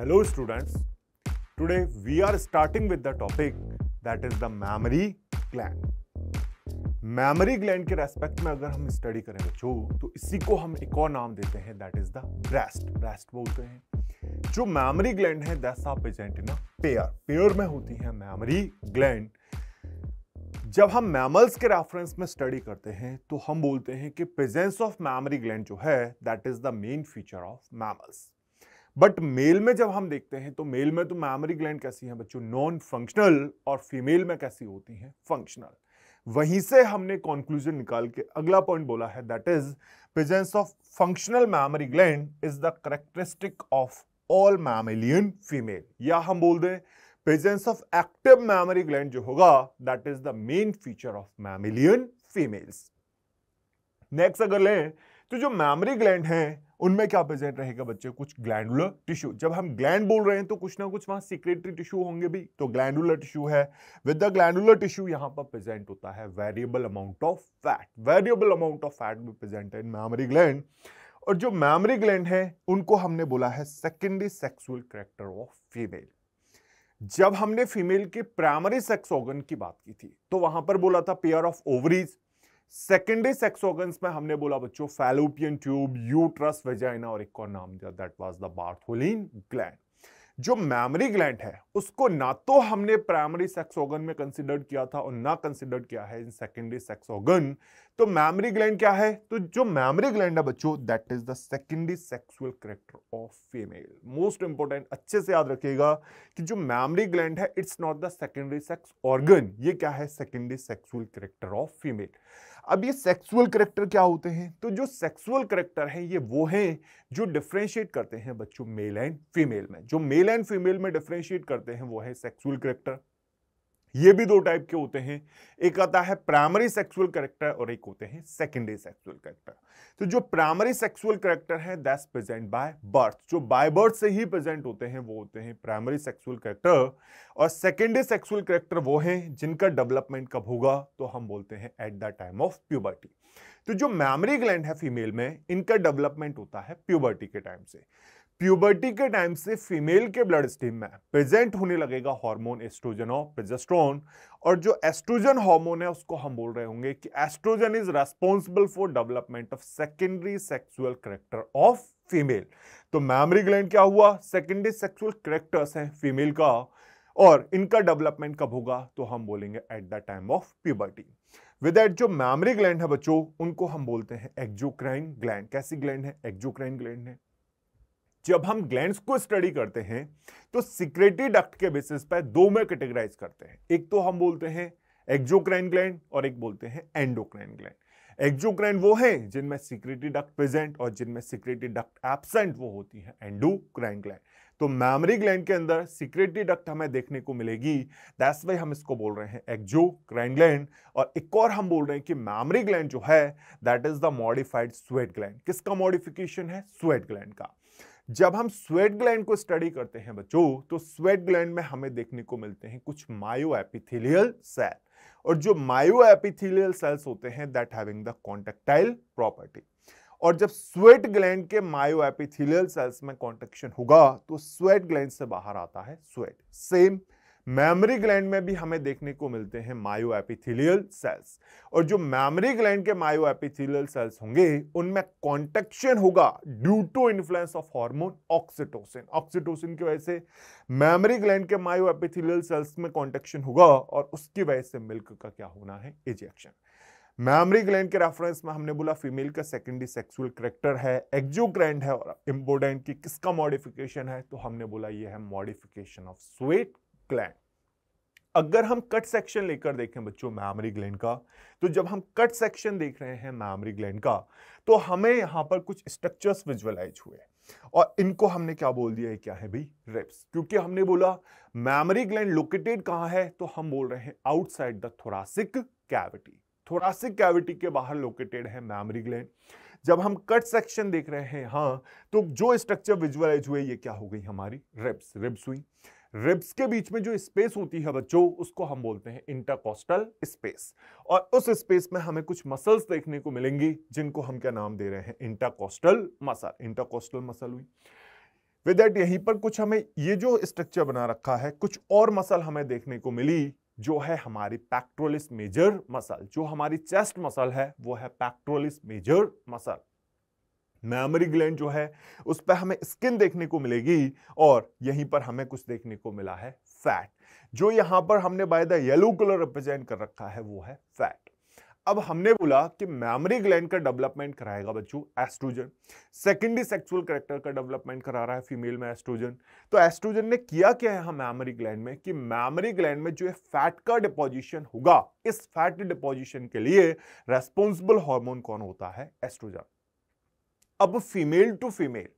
hello students today we are starting with the topic that is the mammary gland memory gland के respect में अगर हम study करें बच्चों तो इसी को हम एक और नाम देते हैं that is the breast breast बोलते हैं जो मेमोरी ग्लैंड है that's are present in a pair pair में होती है मेमोरी ग्लैंड जब हम मैमल्स के रेफरेंस में स्टडी करते हैं तो हम बोलते हैं कि प्रेजेंस ऑफ मैमरी ग्लैंड जो है that is the main feature of mammals but male में जब हम देखते हैं तो मेल में तो मैमरी ग्लैंड कैसी है बच्चों नॉन फंक्शनल और फीमेल में कैसी होती हैं फंक्शनल वहीं से हमने कॉन्क्लूजन निकाल के अगला पॉइंट बोला है that is presence of functional mammary gland is the characteristic of all mammalian female या हम बोल दें presence of active mammary gland जो होगा that is the main feature of mammalian females next अगर लें तो जो मैमरी ग्लैंड हैं उनमें क्या प्रेजेंट रहेगा बच्चे कुछ ग्लैंडुलर टिश्यू जब हम ग्लैंड बोल रहे हैं तो कुछ ना कुछ वहां सिक्रेटरी टिश्यू होंगे भी तो ग्लैंडुलर टिश्यू है विद द ग्लैंडुलर टिश्यू यहां पर प्रेजेंट होता है variable amount of fat variable amount of fat भी प्रेजेंट है इन मैमरी ग्लैंड और जो मैमरी ग्लैंड है उनको हमने बोला है secondary sexual character of female जब हमने फीमेल के प्राइमरी सेक्स ऑर्गन की बात की थी तो वहां पर बोला था pair of ovaries secondary sex organs में हमने बोला बच्चों फैलोपियन ट्यूब यूट्रस वेजाइना और एक और नाम दिया that was the Bartholin gland जो मेमोरी ग्लैंड है उसको ना तो हमने प्राइमरी सेक्स ऑर्गन में कंसिडर किया था और ना कंसिडर किया है इन सेकेंडरी सेक्स ऑर्गन तो मेमोरी ग्लैंड क्या है तो जो मेमोरी ग्लैंड है बच्चों that is the secondary sexual character of female most important अच्छे से याद रखिएगा कि जो मेमोरी ग्लैंड है it's not the secondary sex organ ये क्या है secondary sexual character of female अब ये सेक्सुअल करेक्टर क्या होते हैं तो जो सेक्सुअल करेक्टर हैं ये वो हैं जो डिफ्रेंशिएट करते हैं बच्चों मेल एंड फीमेल में जो मेल एंड फीमेल में डिफ्रेंशिएट करते हैं वो है सेक्सुअल करेक्टर ये भी दो टाइप के होते हैं एक आता है प्राइमरी सेक्सुअल करेक्टर और एक होते हैं सेकेंडरी सेक्सुअल करेक्टर तो जो प्राइमरी सेक्सुअल करेक्टर है दैट्स प्रेजेंट बाय बर्थ जो बाय बर्थ से ही प्रेजेंट होते हैं वो होते हैं प्राइमरी सेक्सुअल करेक्टर और सेकेंडरी सेक्सुअल करेक्टर वो हैं जिनका डेवलपमेंट कब होगा तो हम बोलते हैं at the time of puberty तो जो मैमरी ग्लैंड है फीमेल में इनका डेवलपमेंट होता है प्यूबर्टी के टाइम से प्यूबर्टी के टाइम से फीमेल के ब्लड स्टीम में प्रेजेंट होने लगेगा हार्मोन एस्ट्रोजन और प्रेजेस्ट्रोन और जो एस्ट्रोजन हार्मोन है उसको हम बोल रहे होंगे कि estrogen is responsible for development of secondary sexual character of female तो मैमरी ग्लैंड क्या हुआ सेकेंडरी सेक्सुअल करेक्टर्स हैं फीमेल का और इनका डेवलपमेंट कब होगा तो हम बोलेंगे at the time of puberty with at जो मैमरी ग्लैंड है बच्चों उनको हम बोलते हैं एक्जोक्राइन ग्लैंड कैसी ग्लैंड है एक्जोक्राइन ग्लैंड है जब हम ग्लैंड को स्टडी करते हैं तो सिक्रेटरी डक्ट के बेसिस पर दो में कैटेगराइज करते हैं एक तो हम बोलते हैं एक्जोक्राइन ग्लैंड और एक बोलते हैं एंडोक्राइन ग्लैंड एक्जोक्राइन वो है जिनमें सिक्रेटरी डक्ट प्रेजेंट और जिनमें सिक्रेटरी डक्ट एबसेंट वो होती है एंडोक्राइन ग्लैंड तो मैमरी ग्लैंड के अंदर सिक्रेटरी डक्ट हमें देखने को मिलेगी दैट्स वाई हम इसको बोल रहे हैं एक्जो क्राइन ग्लैंड और एक और हम बोल रहे हैं कि मैमरी ग्लैंड जो है that is the modified sweat gland किसका मॉडिफिकेशन है स्वेट ग्लैंड का जब हम स्वेट ग्लैंड को स्टडी करते हैं बच्चों तो स्वेट ग्लैंड में हमें देखने को मिलते हैं कुछ मायो एपिथिलियल सेल और जो मायो एपिथिलियल सेल्स होते हैं that having the contractile property और जब स्वेट ग्लैंड के मायो एपिथिलियल सेल्स में कॉन्टेक्शन होगा तो स्वेट ग्लैंड से बाहर आता है स्वेट सेम मैमरी ग्लैंड में भी हमें देखने को मिलते हैं मायो एपिथेलियल सेल्स और जो मैमरी ग्लैंड के मायो सेल्स होंगे उनमें कॉन्टेक्शन होगा due to influence of hormone oxytocin oxytocin की वजह से मेमरी ग्लैंड के मायो सेल्स में कॉन्टेक्शन होगा और उसकी वजह से मिल्क का क्या होना है इजेक्शन मैमरी ग्लैंड के रेफरेंस में हमने बोला फीमेल का सेकेंडरी सेक्सुअल करेक्टर है एक्जोग्रैंड है और इम्पोर्टेंट की किसका मॉडिफिकेशन है तो हमने बोला ये है मॉडिफिकेशन ऑफ स्वेट ग्लैंड अगर हम कट सेक्शन लेकर देखें बच्चों मैमरी ग्लैंड का तो जब हम कट सेक्शन देख रहे हैं मैमरी ग्लैंड का तो हमें यहां पर कुछ स्ट्रक्चर्स विजुअलाइज हुए और इनको हमने क्या बोल दिया है क्या है भाई रिप्स क्योंकि हमने बोला मैमरी ग्लैंड लोकेटेड कहां है तो हम बोल रहे हैं outside the thoracic cavity thoracic cavity के बाहर लोकेटेड है मैमरी ग्लैंड जब हम कट सेक्शन देख रहे हैं हाँ तो जो स्ट्रक्चर विजुअलाइज हुए ये क्या हो गई हमारी रिप्स रिप्स हुई रिब्स के बीच में जो स्पेस होती है बच्चों उसको हम बोलते हैं इंटरकोस्टल स्पेस और उस स्पेस में हमें कुछ मसल्स देखने को मिलेंगे जिनको हम क्या नाम दे रहे हैं इंटरकोस्टल मसल इंटरकोस्टल मसल हुई विद डेट यहीं पर कुछ हमें ये जो स्ट्रक्चर बना रखा है कुछ और मसल हमें देखने को मिली जो है हमारी पैक्ट्रोलिस मेजर मसल जो हमारी चेस्ट मसल है वो है pectoralis major muscle memory gland जो है उस पर हमें स्किन देखने को मिलेगी और यहीं पर हमें कुछ देखने को मिला है फैट जो यहां पर हमने by the yellow colour represent कर रखा है वो है फैट अब हमने बोला कि मेमोरी ग्लैंड का डेवलपमेंट कराएगा बच्चों एस्ट्रोजन सेकेंडरी सेक्सुअल करेक्टर का डेवलपमेंट करा रहा है फीमेल में एस्ट्रोजन तो एस्ट्रोजन ने किया क्या है यहाँ मेमोरी ग्लैंड में कि मेमोरी ग्लैंड में जो है फैट का डिपोजिशन होगा इस फैट डिपोजिशन के लिए रेस्पॉन्सिबल हॉर्मोन कौन होता है एस्ट्रोजन अब फीमेल टू फीमेल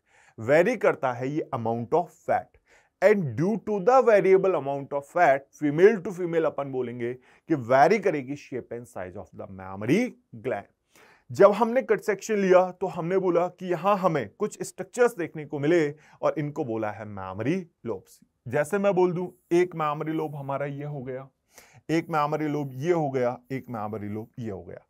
वेरी करता है ये amount of fat and due to the variable amount of fat female to female अपन बोलेंगे कि वेरी करेगी shape and size of the mammary gland जब हमने कट सेक्शन लिया तो हमने बोला कि यहां हमें कुछ स्ट्रक्चर्स देखने को मिले और इनको बोला है मैमरी लोब्स जैसे मैं बोल दूं एक मैमरी लोब हमारा ये हो गया एक मैमरी लोब ये हो गया एक मैमरी लोब ये हो गया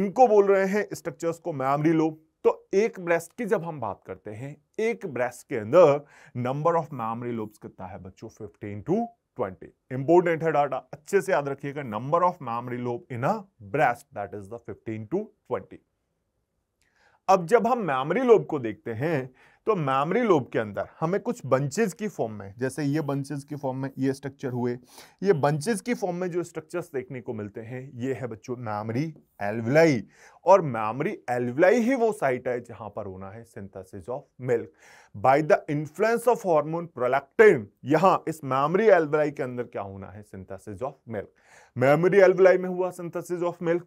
इनको बोल रहे हैं स्ट्रक्चर्स को मैमरी लोब तो एक ब्रेस्ट की जब हम बात करते हैं एक ब्रेस्ट के अंदर नंबर ऑफ मैमरी लोब्स कितना है बच्चों फिफ्टीन टू 20 इंपोर्टेंट है डाटा अच्छे से याद रखिएगा number of mammary lobe in a breast that is the 15 to 20 अब जब हम मैमरी लोब को देखते हैं तो मैमरी लोब के अंदर हमें कुछ बंचेज की फॉर्म में जैसे ये बंचेज की फॉर्म में ये स्ट्रक्चर हुए ये बंचेज की फॉर्म में जो स्ट्रक्चर्स देखने को मिलते हैं ये है बच्चों मैमरी एल्वलाई और मैमरी एल्वलाई ही वो साइट है जहां पर होना है synthesis of milk by the influence of hormone prolactin यहां इस मैमरी एल्वलाई के अंदर क्या होना है synthesis of milk mammary alveoli में हुआ सिंथेसिस ऑफ मिल्क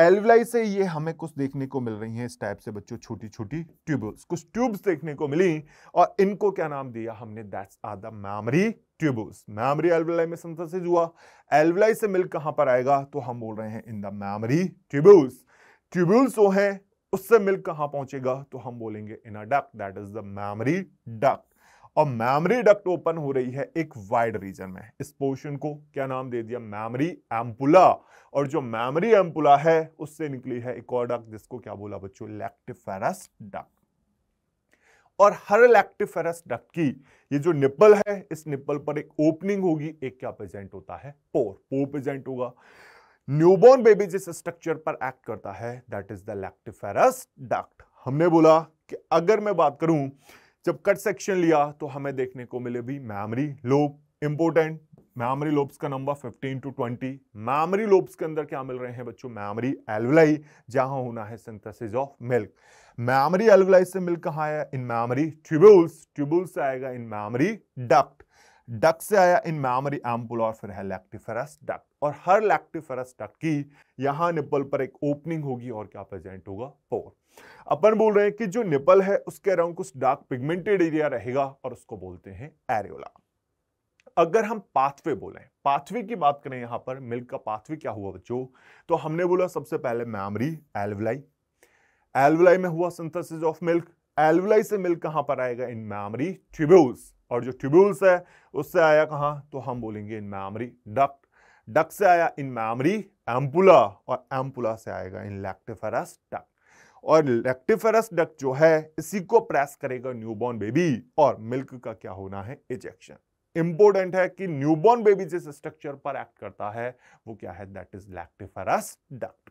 एलवलाई से ये हमें कुछ देखने को मिल रही हैं इस टाइप से बच्चों छोटी छोटी ट्यूबल्स कुछ ट्यूब्स देखने को मिली और इनको क्या नाम दिया हमने that's are the mammary tubules mammary alveoli में सिंथेसिस हुआ एल्वलाई से मिल कहां पर आएगा तो हम बोल रहे हैं in the mammary tubules tubules वो हैं उससे मिल कहां पहुंचेगा तो हम बोलेंगे in a duct that is the mammary duct और मैमरी डक्ट ओपन हो रही है एक वाइड रीजन में इस पोर्शन को क्या नाम दे दिया मैमरी एम्पुला और जो मैमरी एम्पुला है उससे निकली है एक और डक्ट जिसको क्या बोला बच्चों लैक्टिफेरस डक्ट और हर लैक्टिफेरस डक्ट की ये जो निप्पल है इस निप्पल पर एक ओपनिंग होगी एक क्या प्रेजेंट होता है पोर पोर प्रेजेंट होगा न्यूबॉर्न बेबी जिस स्ट्रक्चर पर एक्ट करता है that is the lactiferous duct हमने बोला कि अगर मैं बात करूं जब कट सेक्शन लिया तो हमें देखने को मिले भी mammary lobe important mammary lobes का नंबर 15 टू 20 मैमरी लोब्स के अंदर क्या मिल रहे हैं बच्चों मैमरी एल्वलाई जहां होना है synthesis of milk mammary alveoli से मिल्क कहाँ आया इन मैमरी ट्यूबुल्स ट्यूबुल्स से आएगा इन मैमरी डक्ट डक से आया इन मैमरी एम्पुल और फिर है लैक्टिफेरस डक और हर लैक्टिफेरस डक की यहां निपल पर एक ओपनिंग होगी और क्या प्रेजेंट होगा पोर अपन बोल रहे हैं कि जो निपल है उसके अराउंड कुछ डार्क पिगमेंटेड एरिया रहेगा और उसको बोलते हैं एरियोला अगर हम पाथवे बोले पाथवे की बात करें यहां पर मिल्क का पाथवे क्या हुआ बच्चों तो हमने बोला सबसे पहले मैमरी एल्वलाई एल्वलाई में हुआ सिंथेसिस ऑफ मिल्क एल्वलाई से मिल्क कहां पर आएगा इन मैमरी ट्रिब्यूल्स और जो ट्यूब्यूल्स है उससे आया कहाँ तो हम बोलेंगे इन मैमरी डक डक से आया इन मैमरी एम्पुला और एम्पुला से आएगा इन लैक्टिफेरस डक और लैक्टिफेरस डक जो है इसी को प्रेस करेगा न्यूबॉर्न बेबी और मिल्क का क्या होना है इजेक्शन इंपॉर्टेंट है कि न्यूबॉर्न बेबी जिस स्ट्रक्चर पर एक्ट करता है वो क्या है दैट इज लैक्टिफेरस डक्ट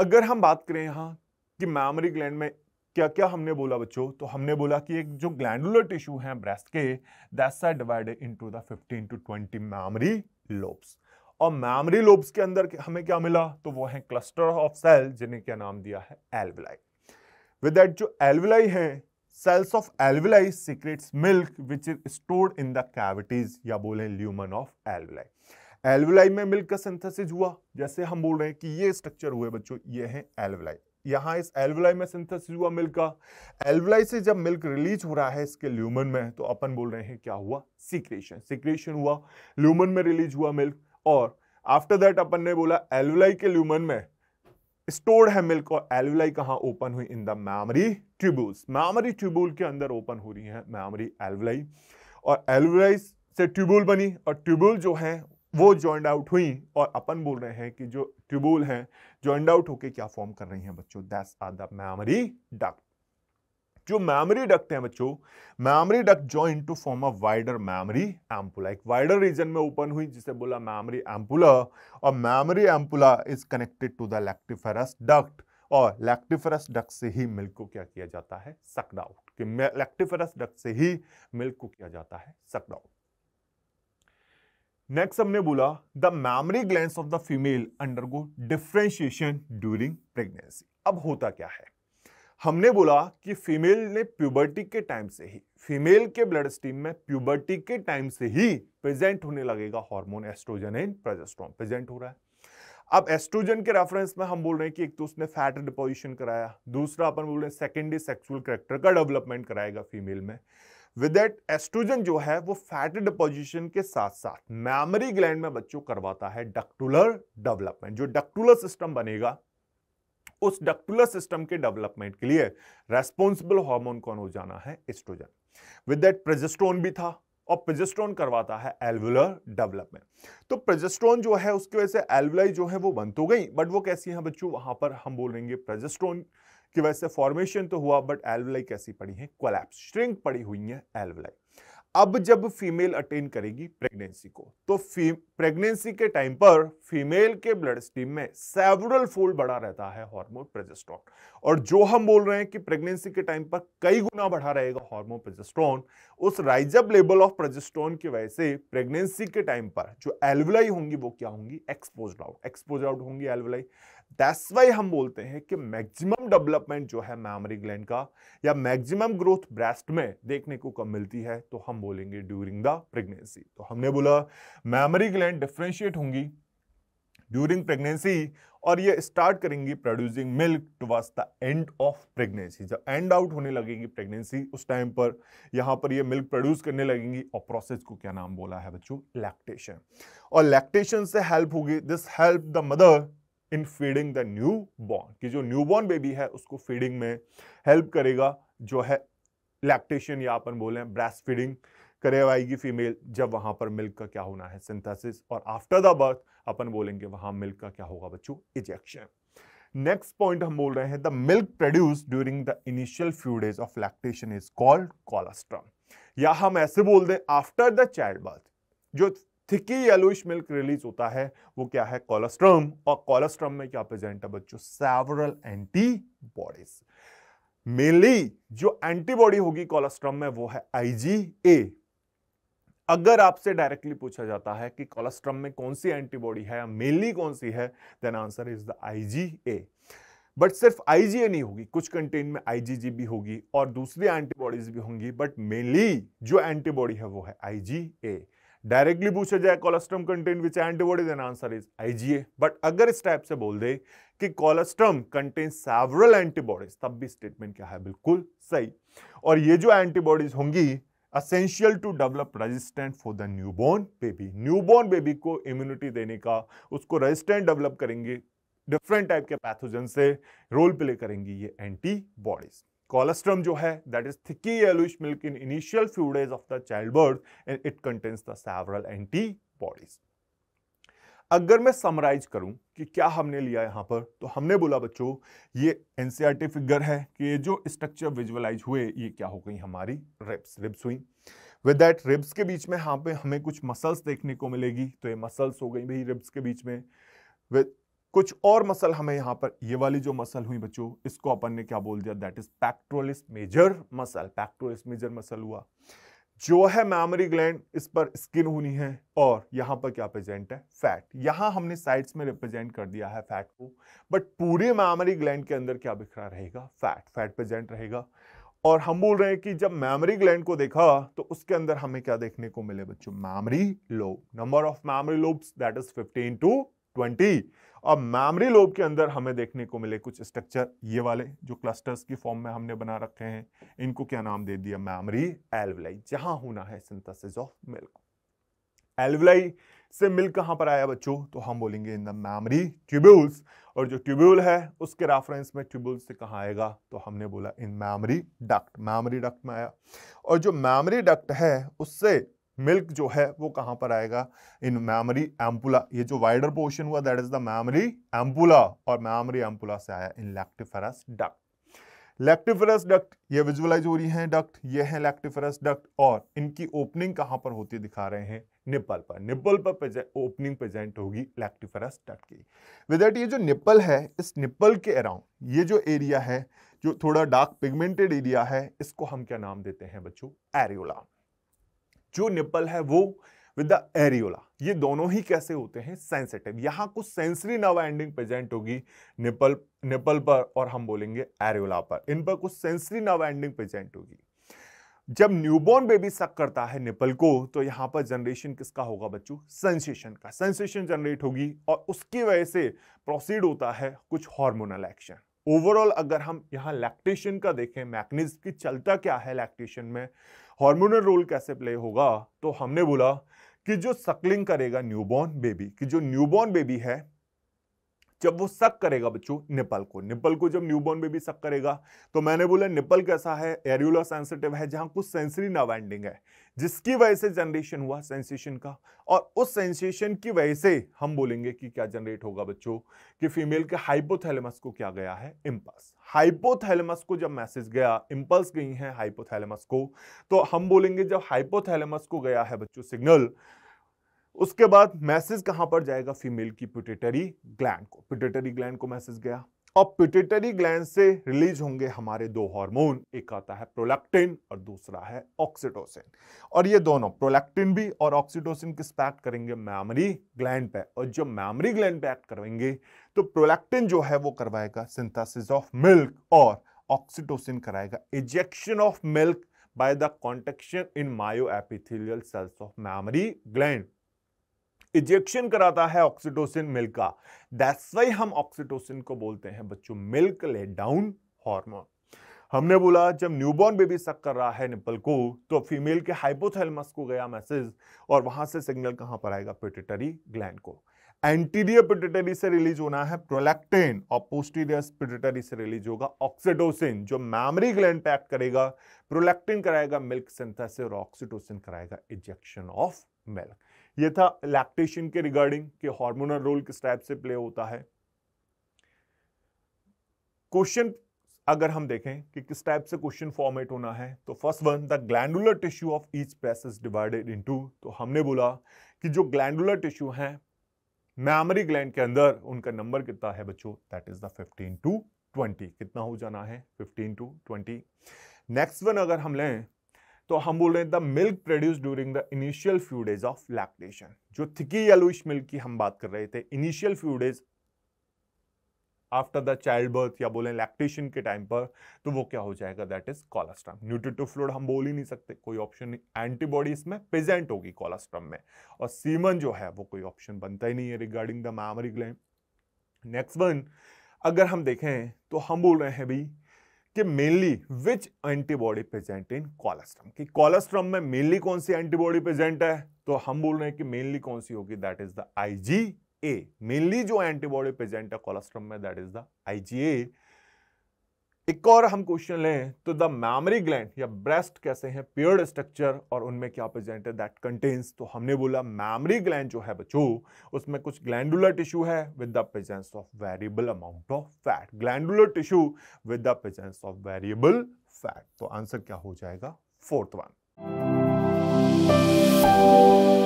अगर हम बात करें यहां कि मैमरी ग्लैंड में क्या क्या हमने बोला बच्चों तो हमने बोला कि एक जो ग्लैंडुलर टिश्यू है ब्रेस्ट के that's are divided into the 15 to 20 mammary lobes और मैमरी लोब्स के अंदर हमें क्या मिला तो वो है क्लस्टर ऑफ सेल जिन्हें क्या नाम दिया है एल्विलाई विद दैट जो एल्विलाई है cells of alveoli secretes milk which is stored in the cavities या बोले ल्यूमन ऑफ एल्विलाई एल्विलाई में मिल्क का सिंथेसिस हुआ जैसे हम बोल रहे हैं कि ये स्ट्रक्चर हुए बच्चों ये है एल्विलाई यहाँ इस एल्वलाई में सिंथेसिस हुआ मिल्क का एल्वलाई से जब मिल्क रिलीज हो रहा है इसके ल्यूमन में तो अपन बोल रहे हैं क्या हुआ सिक्रेशन सिक्रेशन हुआ ल्यूमन में रिलीज हुआ मिल्क और आफ्टर दैट अपन ने बोला एल्वलाई के ल्यूमन में स्टोर्ड है मिल्क और एल्वलाई कहाँ ओपन हुई in the mammary tubules mammary tubule के अंदर ओपन हो रही है मैमरी एल्वलाई और एल्वलाई से ट्यूबुल बनी और ट्यूबुल जो है वो जॉइंट आउट हुई और अपन बोल रहे हैं कि जो ट्यूबोल हैं जो अंड आउट होके क्या फॉर्म कर रही हैं बच्चों that's are the mammary duct जो मैमरी डक्ट है बच्चों mammary duct join to form a wider mammary ampulla एक वाइडर रीजन में ओपन हुई जिसे बोला मैमरी एम्पुला और mammary ampulla is connected to the lactiferous duct और लैक्टिफेरस डक्ट से ही मिल्क को क्या किया जाता है सकड आउट कि लैक्टिफेरस डक्ट से ही मिल्क को किया जाता है सकड आउट नेक्स्ट हमने बोला the mammary gland of the female undergo differentiation during pregnancy अब होता क्या है हमने बोला कि फीमेल ने प्यूबर्टी के टाइम से ही फीमेल के ब्लड स्टीम में प्यूबर्टी के टाइम से ही प्रेजेंट होने लगेगा hormone estrogen and progesterone present हो रहा है अब एस्ट्रोजन के रेफरेंस में हम बोल रहे हैं कि एक तो उसने फैट डिपोजिशन कराया दूसरा अपन बोल रहे हैं सेकेंडरी सेक्सुअल करेक्टर का डेवलपमेंट कराएगा फीमेल में विद एस्ट्रोजन जो है वो फैट डिपोजिशन के साथ साथ मैमरी ग्लैंड में बच्चों करवाता है डक्टुलर डेवलपमेंट जो डक्टुलर सिस्टम बनेगा उस डक्टुलर सिस्टम के डेवलपमेंट के लिए रेस्पॉन्सिबल हार्मोन कौन हो जाना है एस्ट्रोजन विद दैट प्रेजिस्ट्रोन भी था और प्रोजेस्ट्रॉन करवाता है एल्वुलर डेवलपमेंट तो प्रोजेस्ट्रॉन जो है उसकी वजह से एल्वुलाई जो है वो बंद तो गई बट वो कैसी है बच्चों वहां पर हम बोल रहे प्रोजेस्ट्रॉन की वजह से फॉर्मेशन तो हुआ बट एल्वुलाई कैसी पड़ी है कोलैप्स श्रिंक पड़ी हुई है एल्वुलाई अब जब फीमेल अटेन करेगी प्रेगनेंसी को तो प्रेगनेंसी के टाइम पर फीमेल के ब्लड स्ट्रीम में सेवरल फोल्ड बढ़ा रहता है हार्मोन प्रेजेस्ट्रॉन और जो हम बोल रहे हैं कि प्रेगनेंसी के टाइम पर कई गुना बढ़ा रहेगा हार्मोन प्रेजेस्ट्रॉन उस राइजअप लेवल ऑफ प्रेजेस्ट्रॉन की वजह से प्रेगनेंसी के टाइम पर जो एल्वलाई होंगी वो क्या होंगी एक्सपोज आउट एक्सपोज आउट होंगी एल्वलाई दैट्स वाई हम बोलते हैं कि मैक्सिमम डेवलपमेंट जो है मैमरी ग्लैंड का या मैक्सिमम ग्रोथ ब्रेस्ट में देखने को कम मिलती है तो हम बोलेंगे ड्यूरिंग द प्रेगनेंसी तो हमने बोला मैमरी ग्लैंड डिफ्रेंशिएट होंगी ड्यूरिंग प्रेगनेंसी और ये स्टार्ट करेंगी producing milk towards the end of pregnancy जब एंड आउट होने लगेगी प्रेगनेंसी उस टाइम पर यहाँ पर ये मिल्क प्रोड्यूस करने लगेंगी और प्रोसेस को क्या नाम बोला है बच्चों लैक्टेशन और लैक्टेशन से हेल्प होगी this help the mother in feeding the new born कि जो न्यू बॉर्न बेबी है उसको फीडिंग में हेल्प करेगा जो है लैक्टेशन या अपन बोले ब्रेस्ट फीडिंग करेवाएगी फीमेल जब वहां पर मिल्क का क्या होना है सिंथेसिस और आफ्टर द बर्थ अपन बोलेंगे वहां मिल्क का क्या होगा बच्चों इजेक्शन नेक्स्ट पॉइंट हम बोल रहे हैं the milk produce during the initial few days of lactation is called colostrum या हम ऐसे बोल दें आफ्टर द चाइल्ड बर्थ जो थिकी येलोइश मिल्क रिलीज होता है वो क्या है कोलेस्ट्रम और कोलेस्ट्रम में क्या प्रेजेंट है बच्चों सेवरल एंटीबॉडीज मेनली जो एंटीबॉडी होगी कोलेस्ट्रम में वो है आईजीए अगर आपसे डायरेक्टली पूछा जाता है कि कोलेस्ट्रम में कौन सी एंटीबॉडी है मेनली कौन सी है then answer is the IgA but सिर्फ आईजीए नहीं होगी कुछ कंटेन में आईजीजी भी होगी और दूसरी एंटीबॉडीज भी होंगी बट मेनली जो एंटीबॉडी है वो है आईजीए डायरेक्टली पूछा जाए colostrum content which antibody then answer is IgA but अगर इस टाइप से बोल दे कि कोलेस्ट्रम कंटेन सेवरल एंटीबॉडीज तब भी स्टेटमेंट क्या है बिल्कुल सही और ये जो एंटीबॉडीज होंगी essential to develop resistant for the newborn baby newborn baby को इम्यूनिटी देने का उसको रेजिस्टेंट डेवलप करेंगे डिफरेंट टाइप के पैथोजन से रोल प्ले करेंगी ये antibodies colostrum colostrum jo hai that is thicky yellowish milk in initial few days of the childbirth and it contains the several antibodies अगर मैं समराइज करूं कि क्या हमने लिया यहां पर तो हमने बोला बच्चों ये एनसीईआरटी फिगर e है कि ये जो स्ट्रक्चर विजुअलाइज हुए ये क्या हो गई हमारी रिब्स रिब्स हुई विद दैट रिब्स के बीच में यहां पे हमें कुछ मसल्स देखने को मिलेगी तो ये मसल्स हो गई भाई रिब्स के बीच में विद कुछ और मसल हमें यहाँ पर ये वाली जो मसल हुई बच्चों इसको अपन ने क्या बोल दिया that is pectoralis major muscle pectoralis major muscle हुआ जो है मैमरी ग्लैंड इस पर स्किन होनी है और यहाँ पर क्या प्रेजेंट है फैट यहाँ हमने साइड्स में रिप्रेजेंट कर दिया है फैट को बट पूरे मैमरी ग्लैंड के अंदर क्या बिखरा रहेगा फैट फैट प्रेजेंट रहेगा और हम बोल रहे हैं कि जब मैमरी ग्लैंड को देखा तो उसके अंदर हमें क्या देखने को मिले बच्चों mammary lobe number of mammary lobes that is 15 to twenty अब मैमरी लोब के अंदर हमें देखने को मिले कुछ स्ट्रक्चर ये वाले जो क्लस्टर्स की फॉर्म में हमने बना रखे हैं इनको क्या नाम दे दिया मैमरी एल्वलाई जहां होना है सिंथेसिस ऑफ मिल्क एल्वलाई से मिल्क कहां पर आया बच्चों तो हम बोलेंगे इन द मैमरी ट्यूब्यूल्स और जो ट्यूब्यूल है उसके रेफरेंस में ट्यूब्यूल से कहाँ आएगा तो हमने बोला in mammary duct mammary duct में आया और जो मैमरी डक्ट है उससे मिल्क जो है वो कहां पर आएगा इन मैमरी एम्पुला ये जो वाइडर पोर्शन हुआ that is the mammary ampulla और मैमरी एम्पुला से आया in lactiferous duct lactiferous duct ये विजुअलाइज हो रही है डक्ट ये है लैक्टिफेरस डक्ट और इनकी ओपनिंग कहां पर होती दिखा रहे हैं निप्पल पर निप्पल पर ओपनिंग प्रेजेंट होगी लैक्टिफेरस डक्ट की विदट ये जो निप्पल है इस निप्पल के अराउंड ये जो एरिया है जो थोड़ा डार्क पिगमेंटेड एरिया है इसको हम क्या नाम देते हैं बच्चों एरियोला जो निप्पल है वो विद द एरियोला ये दोनों ही कैसे होते हैं सेंसिटिव यहां कुछ सेंसरी नर्व एंडिंग प्रेजेंट होगी निपल निपल पर और हम बोलेंगे एरियोला पर इन पर कुछ सेंसरी नर्व एंडिंग प्रेजेंट होगी जब न्यूबॉर्न बेबी सक करता है निपल को तो यहां पर जनरेशन किसका होगा बच्चों सेंसेशन का सेंसेशन जनरेट होगी और उसकी वजह से प्रोसीड होता है कुछ हार्मोनल एक्शन ओवरऑल अगर हम यहाँ लैक्टेशन का देखें मैकनिज की चलता क्या है लैक्टेशन में हार्मोनल रोल कैसे प्ले होगा तो हमने बोला कि जो सकलिंग करेगा न्यूबॉर्न बेबी कि जो न्यूबॉर्न बेबी है जब वो सक करेगा बच्चों निपल को निपल को जब न्यूबॉर्न बेबी सक करेगा तो मैंने बोला निपल कैसा है एरियोला सेंसिटिव है जहां कुछ सेंसरी ना बैंडिंग है जिसकी वजह से जनरेशन हुआ सेंसेशन का और उस सेंसेशन की वजह से हम बोलेंगे कि क्या जनरेट होगा बच्चों कि फीमेल के हाइपोथैलेमस को क्या गया है इम्पल्स हाइपोथैलेमस को जब मैसेज गया इम्पल्स गई है हाइपोथैलेमस को तो हम बोलेंगे जब हाइपोथैलेमस को गया है बच्चों सिग्नल उसके बाद मैसेज कहां पर जाएगा फीमेल की प्यूटेटरी ग्लैंड को प्यूटेटरी ग्लैंड को मैसेज गया और प्यूटेटरी ग्लैंड से रिलीज होंगे हमारे दो हार्मोन एक आता है प्रोलैक्टिन और दूसरा है ऑक्सीटोसिन और ये दोनों प्रोलैक्टिन भी और ऑक्सीटोसिन किस पे एक्ट करेंगे मैमरी ग्लैंड पे और जब मैमरी ग्लैंड पे एक्ट करेंगे तो प्रोलैक्टिन जो है वो करवाएगा सिंथेसिस ऑफ मिल्क और ऑक्सीटोसिन कराएगा ejection of milk by the contraction in myo epithelial cells of mammary gland ejection कराता है ऑक्सीटोसिन मिल्क का दैट्स वाई हम ऑक्सीटोसिन को बोलते हैं बच्चों मिल्क ले डाउन हॉर्मोन हमने बोला जब न्यूबॉर्न बेबी सक कर रहा है निपल को तो फीमेल के हाइपोथेलमस को गया मैसेज और वहां से सिग्नल कहां पर आएगा पिटेटरी ग्लैंड को एंटीरियर पिटेटरी से रिलीज होना है प्रोलैक्टेन और पोस्टीरियर पिटेटरी से रिलीज होगा ऑक्सीटोसिन जो मैमरी ग्लैंड पे एक्ट करेगा प्रोलैक्टिन कराएगा मिल्क सिंथेसिस और ऑक्सीटोसिन कराएगा इजेक्शन ऑफ मिल्क ये था लैक्टेशन के रिगार्डिंग कि हार्मोनल रोल किस टाइप से प्ले होता है क्वेश्चन अगर हम देखें कि किस टाइप से क्वेश्चन फॉर्मेट होना है तो first one the glandular tissue of each breast is divided into तो हमने बोला कि जो ग्लैंडुलर टिश्यू है मैमरी ग्लैंड के अंदर उनका नंबर कितना है बच्चों that is the fifteen to twenty कितना हो जाना है fifteen to twenty next one अगर हम लें तो हम बोल रहे हैं the milk produce during the initial few days of lactation जो थिकी येलोइश मिल्क की हम बात कर रहे थे initial few days after the child birth या बोले लैक्टेशन के टाइम पर तो वो क्या हो जाएगा that is colostrum nutritive fluid हम बोल ही नहीं सकते कोई ऑप्शन नहीं एंटीबॉडी इसमें प्रेजेंट होगी कोलास्ट्रम में और सीमन जो है वो कोई ऑप्शन बनता ही नहीं है regarding the mammary gland next one अगर हम देखें तो हम बोल रहे हैं भाई कि mainly which antibody present in colostrum कि कोलेस्ट्रम में मेनली कौन सी एंटीबॉडी प्रेजेंट है तो हम बोल रहे हैं कि मेनली कौन सी होगी that is the IgA mainly जो एंटीबॉडी प्रेजेंट है कोलेस्ट्रम में दैट इज द आईजीए एक और हम क्वेश्चन लें तो द मैमरी ग्लैंड या ब्रेस्ट कैसे हैं पेयर्ड स्ट्रक्चर और उनमें क्या प्रेजेंट है दैट कंटेन्स तो हमने बोला मैमरी ग्लैंड जो है बच्चों उसमें कुछ ग्लैंडुलर टिश्यू है with the presence of variable amount of fat glandular tissue with the presence of variable fat तो आंसर क्या हो जाएगा फोर्थ वन